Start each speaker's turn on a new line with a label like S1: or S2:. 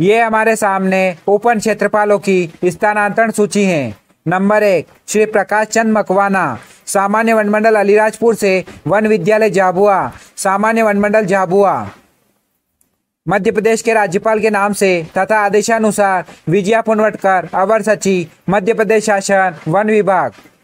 S1: ये हमारे सामने ओपन क्षेत्रपालों की स्थानांतरण सूची है नंबर एक श्री प्रकाश चंद मकवाना सामान्य वनमंडल अलीराजपुर से वन विद्यालय झाबुआ सामान्य वनमंडल झाबुआ मध्य प्रदेश के राज्यपाल के नाम से तथा आदेशानुसार विजया पुनवटकर अवर सचिव मध्य प्रदेश शासन वन विभाग